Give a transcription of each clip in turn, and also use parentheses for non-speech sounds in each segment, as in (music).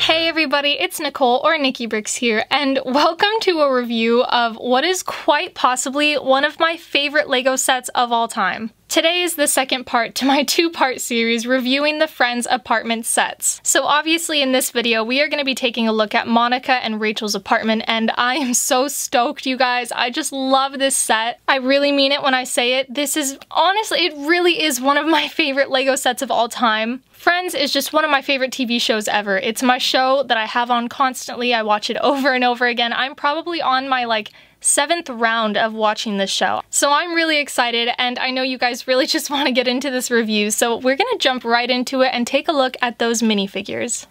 Hey everybody, it's Nicole or Nikki Bricks here, and welcome to a review of what is quite possibly one of my favorite LEGO sets of all time. Today is the second part to my (laughs) two-part series reviewing the Friends apartment sets. So obviously in this video, we are going to be taking a look at Monica and Rachel's apartment, and I am so stoked, you guys. I just love this set. I really mean it when I say it. This is, honestly, it really is one of my (laughs) favorite LEGO sets of all time. Friends is just one of my favorite TV shows ever. It's my show that I have on constantly. I watch it over and over again. I'm probably on my, like, seventh round of watching this show. So I'm really excited and I know you guys really (laughs) just want to get into this review so we're gonna jump right into it and take a look at those minifigures.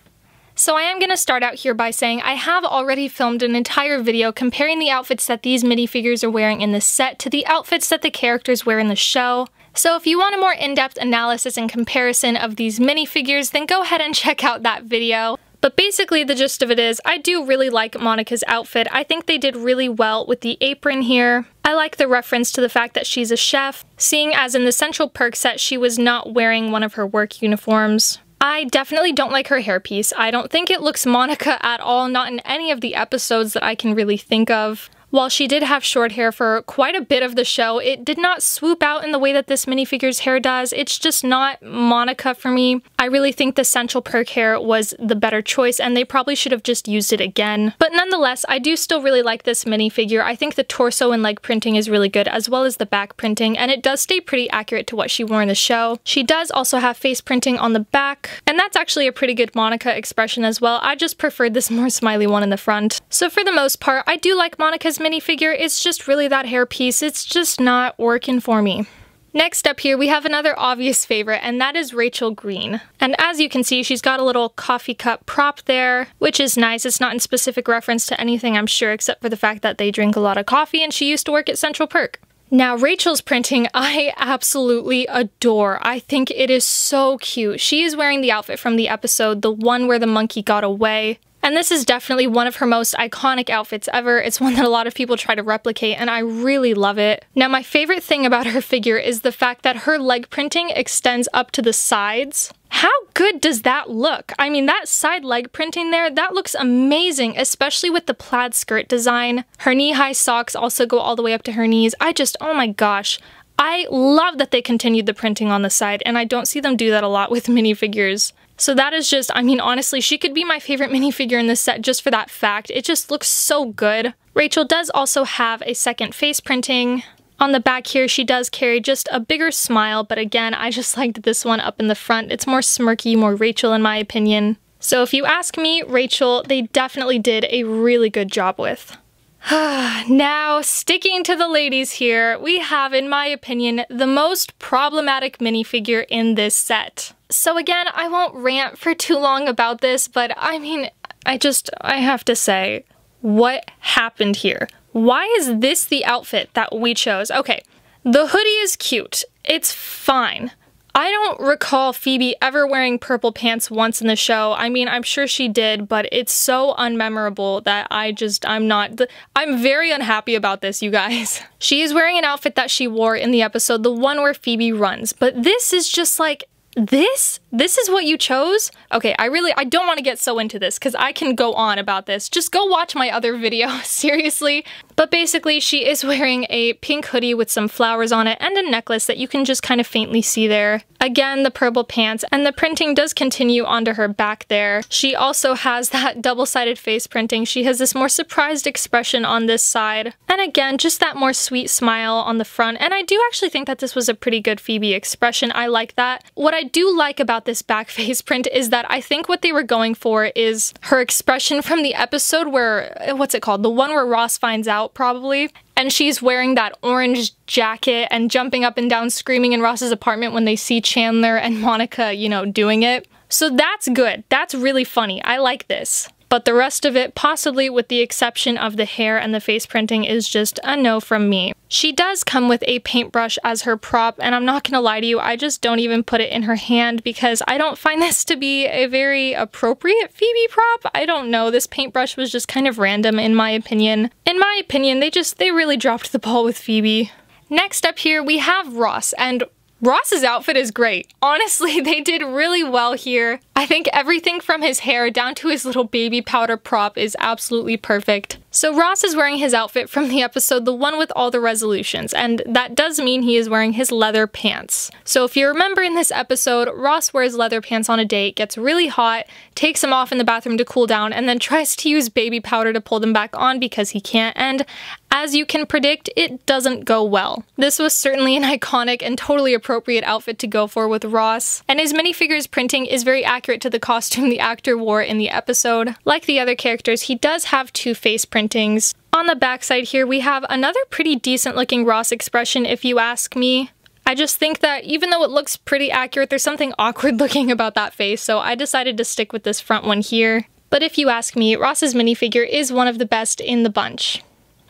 So I am going to start out here by saying I have already filmed an entire video comparing the outfits that these minifigures are wearing in this set to the outfits that the characters wear in the show. So if you want a more in-depth analysis and comparison of these minifigures, then go ahead and (laughs) check out that video. But basically, the gist of it is, I do really like Monica's outfit. I think they did really well with the apron here. I like the reference to the fact that she's a chef, seeing as in the Central Perk set she was not wearing one of her work uniforms. I definitely don't like her hairpiece. I don't think it looks Monica at all, not in any of the episodes that I can really think of. While she did have short hair for quite a bit of the show, it did not swoop out in the way that this minifigure's hair does. It's just not Monica for me. I really think the central perk hair was the better choice and they probably should have just used it again. But nonetheless, I do still really like this minifigure. I think the torso and leg printing is really good as well as the back printing and it does stay pretty accurate to what she wore in the show. She does also have face printing on the back and that's actually a pretty good Monica expression as well. I just preferred this more smiley one in the front. So for the most part, I do like Monica's minifigure, it's just really that hair piece. It's just not working for me. Next up here, we have another obvious favorite, and that is Rachel Green. And as you can see, she's got a little coffee cup prop there, which is nice. It's not in specific reference to anything, I'm sure, except for the fact that they drink a lot of coffee and she used to work at Central Perk. Now, Rachel's printing, (laughs) I absolutely adore. I think it is so cute. She is wearing the outfit from the episode, the one where the monkey got away. And this is definitely one of her most iconic outfits ever. It's one that a lot of people try to replicate, and I really love it. Now, my favorite thing about her figure is the fact that her leg printing extends up to the sides. How good does that look? I mean, that side leg printing there, that looks amazing, especially with the plaid skirt design. Her knee-high socks also go all the way up to her knees. I just, oh my gosh. I love that they continued the printing on the side, and I don't see them do that a lot with (laughs) minifigures. So that is just, I mean, honestly, she could be my favorite minifigure in this set just for that fact. It just looks so good. Rachel does also have a second face printing. On the back here, she does carry just a bigger smile, but again, I just (laughs) liked this one up in the front. It's more smirky, more Rachel in my opinion. So if you ask me, Rachel, they definitely did a really good job with. (sighs) now, sticking to the ladies here, we have, in my opinion, the most problematic minifigure in this set. So again, I won't rant for too long about this, but I mean, I just, I have to say, what happened here? Why is this the outfit that we chose? Okay, the hoodie is cute. It's fine. I don't recall Phoebe ever wearing purple pants once in the show. I mean, I'm sure she did, but it's so unmemorable that I just, I'm not, I'm very unhappy about this, you guys. (laughs) She is wearing an outfit that she wore in the episode, the one where Phoebe runs, but this is just like, this? This is what you chose? Okay, I really, I don't want to get so into this because I can go on about this. Just go watch my other video, (laughs) seriously. But basically, she is wearing a pink hoodie with some flowers on it and a necklace that you can just kind of faintly see there. Again, the purple pants, and the printing does continue onto her back there. She also has (laughs) that double-sided face printing. She has this more surprised expression on this side. And again, just that more sweet smile on the front. And I do actually think that this was a pretty good Phoebe expression. I like that. What I I do like about this back (laughs) face print is that I think what they were going for is her expression from the episode where, uh, what's it called? The one where Ross finds out, probably. And she's wearing that orange jacket and jumping up and down screaming in Ross's apartment when they see Chandler and (laughs) Monica, you know, doing it. So that's good. That's really funny. I like this. But the rest of it, possibly with the exception of the hair and the face printing, is just a no from me. She does come with a paintbrush as her prop, and I'm not gonna lie to you, I just don't even put it in her hand because I don't find (laughs) this to be a very appropriate Phoebe prop. I don't know, this paintbrush was just kind of random in my opinion. In my opinion, they just, they really dropped the ball with Phoebe. Next up here, we have Ross, and Ross's outfit is great. Honestly, (laughs) they did really well here. I think everything from his hair down to his little baby powder prop is absolutely perfect. So Ross is wearing his outfit from the episode The One with All the Resolutions, and that does mean he is wearing his leather pants. So if you remember in this episode, Ross wears leather pants on a date, gets really hot, takes them off in the bathroom to cool down, and then tries to use baby powder to pull them back on because he can't, and as you can predict, it doesn't go well. This was certainly an (laughs) iconic and totally appropriate outfit to go for with Ross, and his minifigures printing is very accurate accurate to the costume the actor wore in the episode. Like the other characters, he does have two face printings. On the backside here, we have another pretty decent looking Ross expression, if you ask me. I just think that even though it looks pretty accurate, there's something (laughs) awkward looking about that face, so I decided to stick with this front one here. But if you ask me, Ross's minifigure is one of the best in the bunch.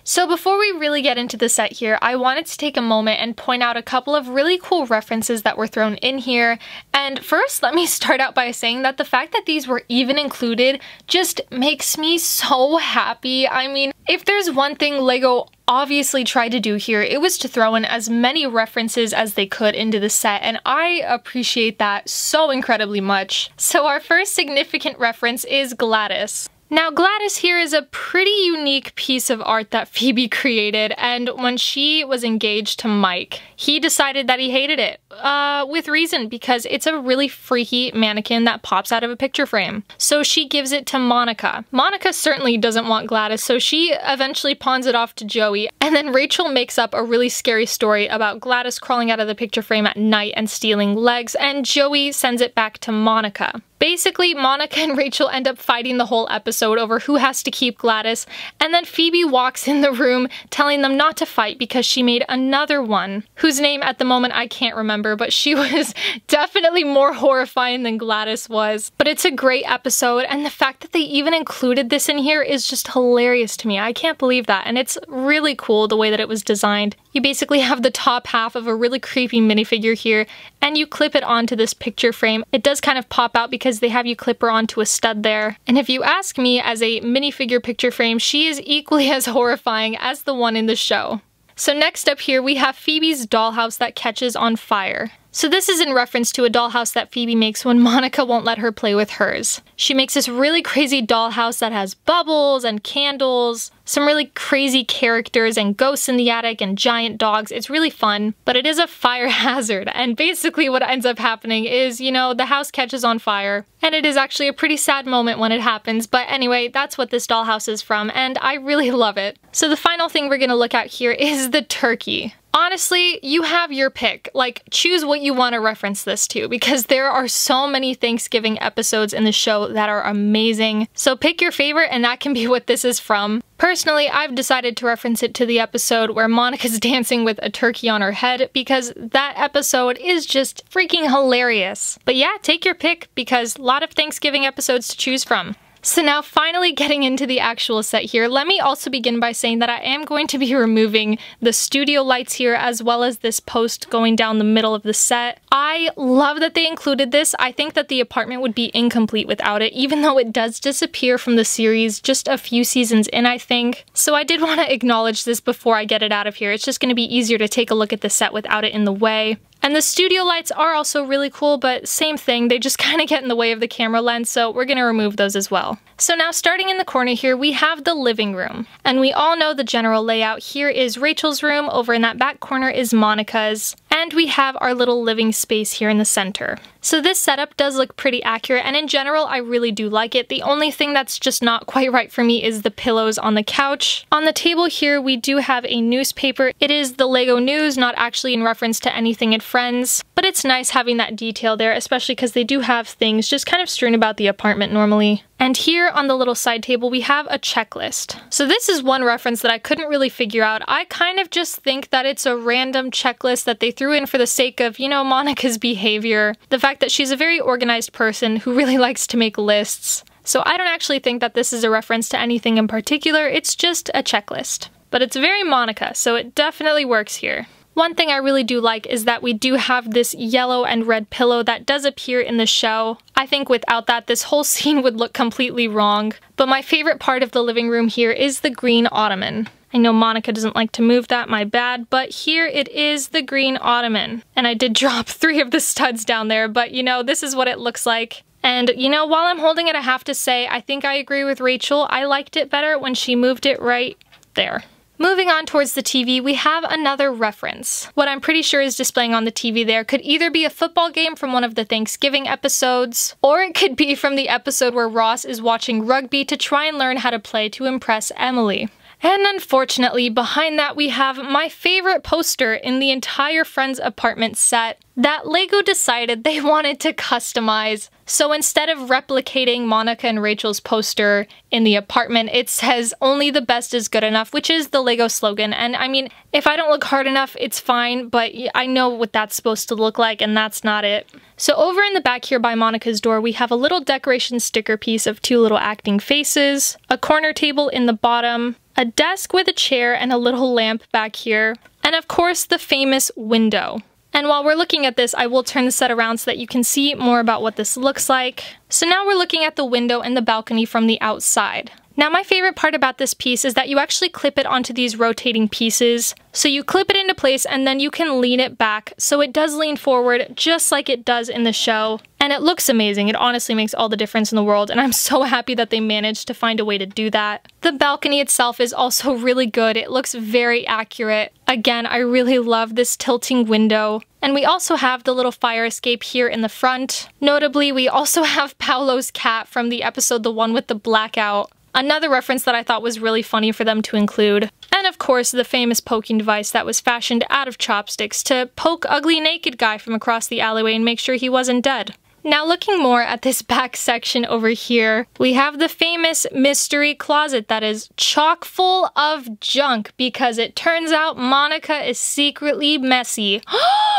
So before we really get into the set here, I wanted to take a moment and point out a couple of really cool references that were thrown in here. And first, let me (laughs) start out by saying that the fact that these were even included just makes me so happy. I mean, if there's one thing LEGO obviously tried to do here, it was to throw in as many references as they could into the set, and I appreciate that so incredibly much. So our first significant reference is Gladys. Now, Gladys here is a pretty unique piece of art that (laughs) Phoebe created, and when she was engaged to Mike, he decided that he hated it. Uh, with reason, because it's a really freaky mannequin that pops out of a picture frame. So she gives it to Monica. Monica certainly doesn't want Gladys, so she eventually pawns it off to Joey, and then Rachel makes up a really scary story about Gladys crawling out of the picture frame at night and stealing legs, and Joey sends it back to Monica. Basically, Monica and Rachel end up fighting the whole episode over who has to keep Gladys, and then Phoebe walks in the room telling them not to fight because she made another one, whose name at the moment I can't remember, but she (laughs) was definitely more horrifying than Gladys was. But it's a great episode, and the fact that they even included this in here is just hilarious to me. I can't believe that, and it's really cool the way that it was designed. You basically have the top half of a really creepy minifigure here, and you clip it onto this picture frame. It does kind of pop out because they have you clipper onto a stud there. And if you ask me, as a minifigure picture frame, she is equally (laughs) as horrifying as the one in the show. So next up here, we have Phoebe's dollhouse that catches on fire. So, this is in reference to a dollhouse that Phoebe makes when (laughs) Monica won't let her play with hers. She makes this really crazy dollhouse that has bubbles and candles, some really crazy characters and ghosts in the attic and giant dogs. It's really fun, but it is a fire (laughs) hazard. And basically, what ends up happening is, you know, the house catches on fire. And it is actually a pretty sad moment when it happens. But anyway, that's what this dollhouse is from, and I really (laughs) love it. So, the final thing we're gonna look at here is the turkey honestly, you have your pick. Like, choose what you want to reference this to because there are so many Thanksgiving episodes in the show that are amazing. So, pick your favorite, and that can be (laughs) what this is from. Personally, I've decided to reference it to the episode where Monica's (laughs) dancing with a turkey on her head because that episode is just freaking hilarious. But yeah, take your pick because a lot of Thanksgiving episodes to choose from. So now finally getting into the actual set here, let me also begin by saying that I am going to be (laughs) removing the studio lights here as well as this post going down the middle of the set. I love that they included this. I think that the apartment would be incomplete without it, even though it does disappear from the series just a few seasons in, I think. So I did want to acknowledge this before I get it out of here. It's just going to be easier to take a look at the set without it in the way. And the studio lights are also really cool, but same thing, they just (laughs) kind of get in the way of the camera lens, so we're gonna remove those as well. So now starting in the corner here, we have the living room. And we all know the general layout. Here is Rachel's room, over in that back corner is Monica's and we have our little living space here in the center. So this setup does look pretty accurate, and in general, I really do like it. The only thing that's just not quite (laughs) right for me is the pillows on the couch. On the table here, we do have a newspaper. It is the Lego News, not actually in reference to anything at Friends, but it's nice having that detail there, especially because they do have things just kind of strewn about the apartment normally. And here on the little side table, we have a checklist. So this is one reference that I couldn't really figure out. I kind of just think that it's a random checklist that they threw in for the sake of, you know, Monica's (laughs) behavior, the fact that she's a very organized person who really (laughs) likes to make lists. So I don't actually think that this is a reference to anything in particular, it's just a checklist. But it's very Monica, so it definitely works here. One thing I really do like is that we do have this yellow and red pillow that does appear in the show. I think without that, this whole (laughs) scene would look completely wrong. But my favorite part of the living room here is the green ottoman. I know Monica doesn't like to move that, my bad, but here it is the green ottoman. And I did (laughs) drop three of the studs down there, but you know, this is what it looks like. And you know, while I'm holding it, I have to say, I think I agree with Rachel. I liked it better when she moved it right there. Moving on towards the TV, we have another reference. What I'm pretty sure is displaying on the TV there could either be a football game from one of the Thanksgiving episodes, or it could be from the episode where Ross is watching rugby to try and learn how to play to impress Emily. And unfortunately, behind that we have my favorite poster in the entire Friends apartment set that LEGO decided they (laughs) wanted to customize so instead of replicating Monica and Rachel's poster in the apartment, it says only the best is good enough, which is the Lego slogan. And I mean, if I don't look hard enough, it's fine, but I know what that's supposed to look like, and that's not it. So over in the back here by Monica's door, we have a little decoration sticker piece of two little acting faces, a corner table in the bottom, a desk with a chair and a little lamp back here, and of course the famous window. And while we're looking at this, I will turn the set around so that you can see more about what this looks like. So now we're looking at the window and the balcony from the outside. Now my favorite part about this piece is that you actually clip it onto these rotating pieces. So you clip it into place and then you can lean it back so it does lean forward just like it does in the show. And it looks amazing. It honestly makes all the difference in the world and I'm so (laughs) happy that they managed to find a way to do that. The balcony itself is also (laughs) really good. It looks very accurate. Again, I really love this tilting window. And we also have the little fire escape here in the front. Notably, we also (laughs) have Paolo's cat from the episode The One with the Blackout. Another reference that I thought was really funny for them to include. And of course, the famous poking device that was fashioned out of chopsticks to poke ugly naked guy from across the alleyway and make sure he wasn't dead. Now, looking more at this (laughs) back section over here, we have the famous mystery closet that is chock full of junk because it turns out Monica is secretly messy. (gasps) (gasps) Oh,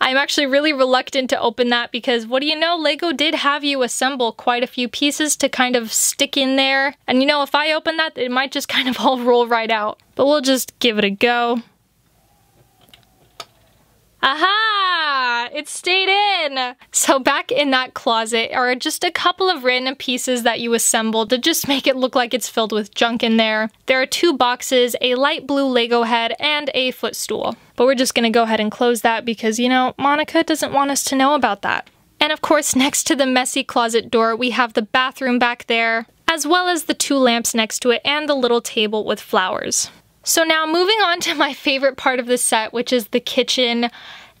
I'm actually really reluctant to open that because what do you know, LEGO did have you assemble quite a few pieces to kind of stick in there. And you know, if I open that, it might just kind of (laughs) all roll right out. But we'll just give it a go. Aha! It stayed in! So back in that closet are just a couple of random pieces that you assembled to just make it look like it's filled with junk in there. There are two boxes, a light blue Lego head, and a footstool. But we're just gonna go ahead and close that because, you know, Monica doesn't want us to know about that. And of course, next to the messy closet door, we have the bathroom back there, as well as the two lamps next to it and the little table with flowers. So now moving on to my favorite part of the set, which is the kitchen.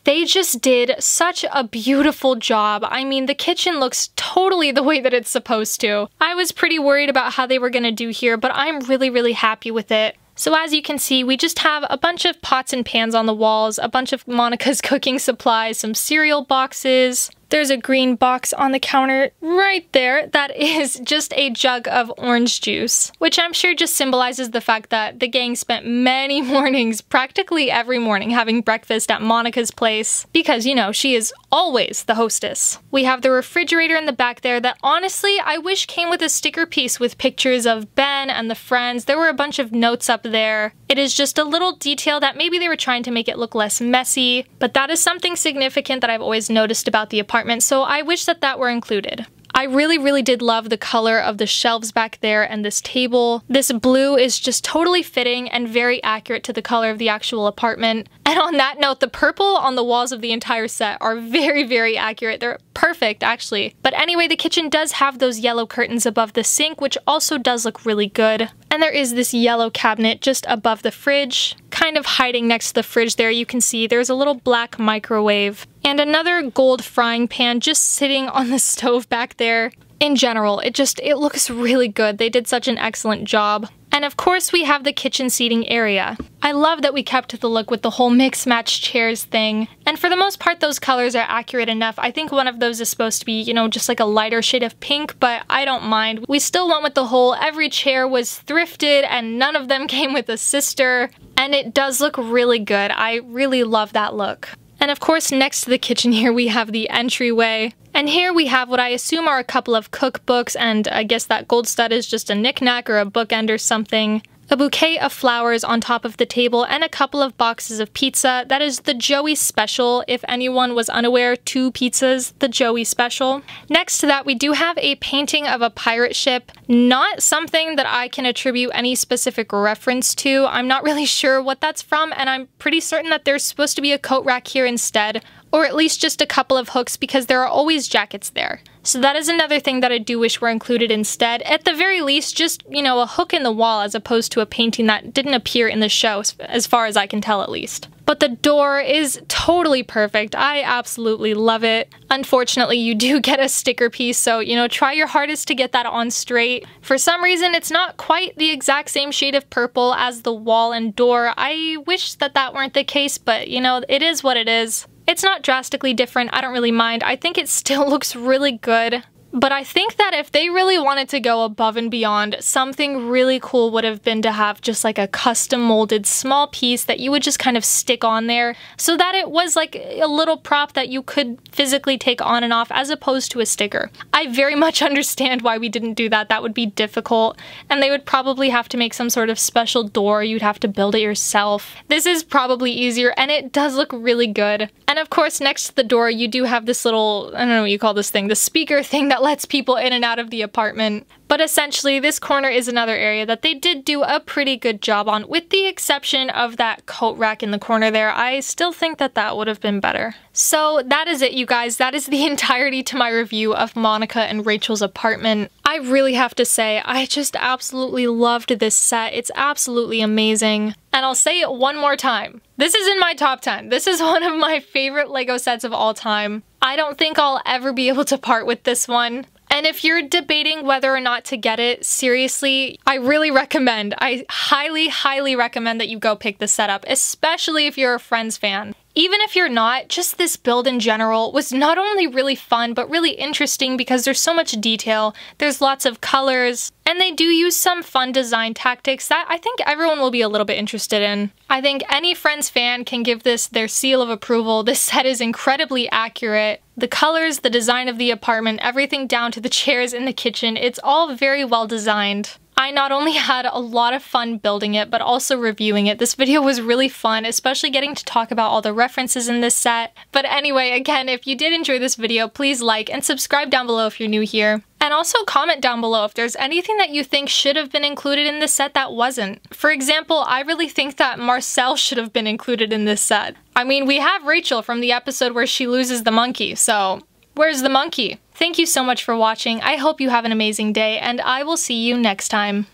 They just did such a beautiful job. I mean, the kitchen looks totally the way that it's supposed to. I was pretty worried about how they were gonna do here, but I'm really, really happy with it. So as you can see, we just have a bunch of pots and pans on the walls, a bunch of Monica's (laughs) cooking supplies, some cereal boxes, there's a green box on the counter right there that is just a jug of orange juice, which I'm sure just symbolizes the fact that the gang spent many (laughs) mornings, practically every morning, having breakfast at Monica's place because, you know, she is always the hostess. We have the refrigerator in the back there that honestly I wish came with a sticker piece with pictures of Ben and the friends. There were a bunch of notes up there. It is just a little detail that maybe they were trying to make it look less messy, but that is something significant that I've always noticed about the apartment so I wish that that were included. I really, really did love the color of the shelves back there and this table. This blue is just totally fitting and very accurate to the color of the actual apartment. And on that note, the purple on the walls of the entire set are very, very accurate. They're perfect, actually. But anyway, the kitchen does have those yellow curtains above the sink, which also does look really good. And there is this yellow cabinet just above the fridge kind of hiding next to the fridge there, you can see there's a little black microwave and another gold frying pan just sitting on the stove back there. In general, it just, it looks really good. They did such an excellent job. And of course we have the kitchen seating area. I love that we kept the look with the whole mix match chairs thing. And for the most part those colors are accurate enough. I think one of those is supposed to be, you know, just like a lighter shade of pink, but I don't mind. We still went with the whole every chair was thrifted and none of them (laughs) came with a sister. And it does look really good. I really love that look. And of course, next to the kitchen here, we have the entryway. And here we have what I assume are a couple of cookbooks, and I guess that gold stud is just a knickknack or a bookend or something a bouquet of flowers on top of the table, and a couple of boxes of pizza. That is the Joey Special. If anyone was unaware, two pizzas, the Joey Special. Next to that, we do have a painting of a pirate ship. Not something that I can attribute any specific reference to. I'm not really (laughs) sure what that's from, and I'm pretty certain that there's supposed to be a coat rack here instead or at least just a couple of hooks because there are always jackets there. So that is another thing that I do wish were included instead. At the very least, just, you know, a hook in the wall as opposed to a painting that didn't appear in the show, as far as I can tell at least. But the door is totally perfect. I absolutely love it. Unfortunately, you do (laughs) get a sticker piece, so, you know, try your hardest to get that on straight. For some reason, it's not quite the exact same shade of purple as the wall and door. I wish that that weren't the case, but, you know, it is what it is. It's not drastically different. I don't really mind. I think it still (laughs) looks really good. But I think that if they really wanted to go above and beyond, something really cool would have been to have just like a custom molded small piece that you would just kind of stick on there so that it was like a little prop that you could physically take on and off as opposed to a sticker. I very much (laughs) understand why we didn't do that. That would be difficult and they would probably have to make some sort of special door. You'd have to build it yourself. This is probably easier and it does look really good. And of course, next to the door, you do have this little, I don't know what you call this thing, the speaker thing that that lets people in and out of the apartment. But essentially, this corner is another area that they did do a pretty good job on, with the exception of that coat rack in the corner there. I still think that that would have been better. So that is it, you guys. That is the (laughs) entirety to my review of Monica and Rachel's apartment. I really have to say, I just absolutely loved this set. It's absolutely amazing. And I'll say it one more time. This is in my top 10. This is (laughs) one of my favorite LEGO sets of all time. I don't think I'll ever be able to part with this one. And if you're debating whether or not to get it, seriously, I really recommend, I highly, highly recommend that you go pick this set up, especially if you're a Friends fan. Even if you're not, just this build in general was not only really fun, but really interesting because there's so much detail, there's lots of colors, and they do use some fun design tactics that I think everyone will be a little bit interested in. I think any Friends fan can give this their seal of approval. (laughs) This set is incredibly accurate. The colors, the design of the apartment, everything down to the chairs in the kitchen, it's all very well designed. I not only (laughs) had a lot of fun building it, but also reviewing it. This video was really fun, especially getting to talk about all the references in this set. But anyway, again, if you did enjoy this video, please like and subscribe down below if you're new here. And also comment down below if there's anything that you think should have been included in this set that wasn't. For example, I really think that Marcel should have been included in this set. I mean, we have Rachel from the episode where she loses the monkey, so where's the monkey? Thank you so much for watching. I hope you have an amazing day, and I will see you next time.